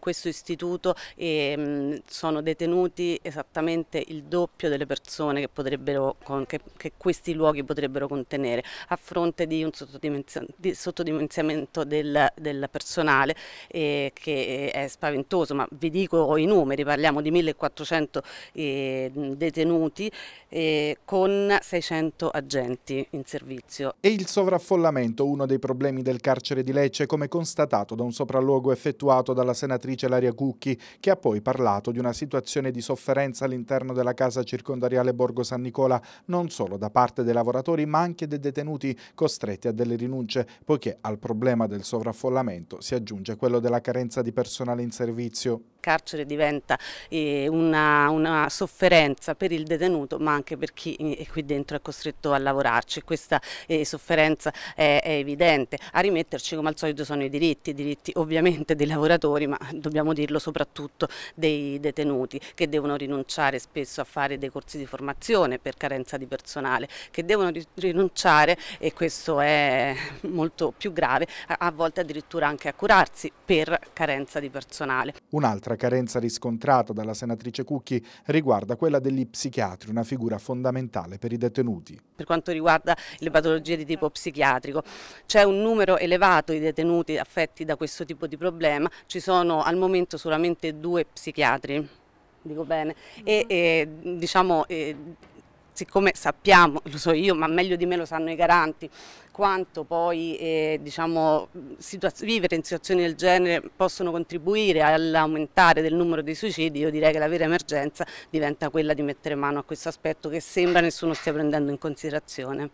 questo istituto e mh, mm, sono detenuti esattamente il doppio delle persone che, con, che, che, questi luoghi potrebbero contenere a fronte di un di sottodimensionamento del, del personale eh, che è spaventoso, ma vi dico i numeri, parliamo di 1400 eh, detenuti eh, con 600 agenti in servizio. E il sovraffollamento, uno dei problemi del carcere di Lecce, come constatato da un sopralluogo effettuato dalla senatrice senatrice Laria Cucchi, che ha poi parlato di una situazione di sofferenza all'interno della casa circondariale Borgo San Nicola, non solo da parte dei lavoratori ma anche dei detenuti costretti a delle rinunce, poiché al problema del sovraffollamento si aggiunge quello della carenza di personale in servizio carcere diventa eh, una, una, sofferenza per il detenuto ma anche per chi eh, qui dentro è costretto a lavorarci. Questa eh, sofferenza è, è, evidente. A rimetterci come al solito sono i diritti, i diritti ovviamente dei lavoratori ma dobbiamo dirlo soprattutto dei detenuti che devono rinunciare spesso a fare dei corsi di formazione per carenza di personale, che devono rinunciare e questo è molto più grave, a, a volte addirittura anche a curarsi per carenza di personale. Un'altra L'altra carenza riscontrata dalla senatrice Cucchi riguarda quella degli psichiatri, una figura fondamentale per i detenuti. Per quanto riguarda le patologie di tipo psichiatrico, c'è un numero elevato di detenuti affetti da questo tipo di problema, ci sono al momento solamente due psichiatri dico bene, e, e diciamo e siccome sappiamo, lo so io, ma meglio di me lo sanno i garanti, quanto poi eh, diciamo, vivere in situazioni del genere possono contribuire all'aumentare del numero dei suicidi, io direi che la vera emergenza diventa quella di mettere mano a questo aspetto che sembra nessuno stia prendendo in considerazione.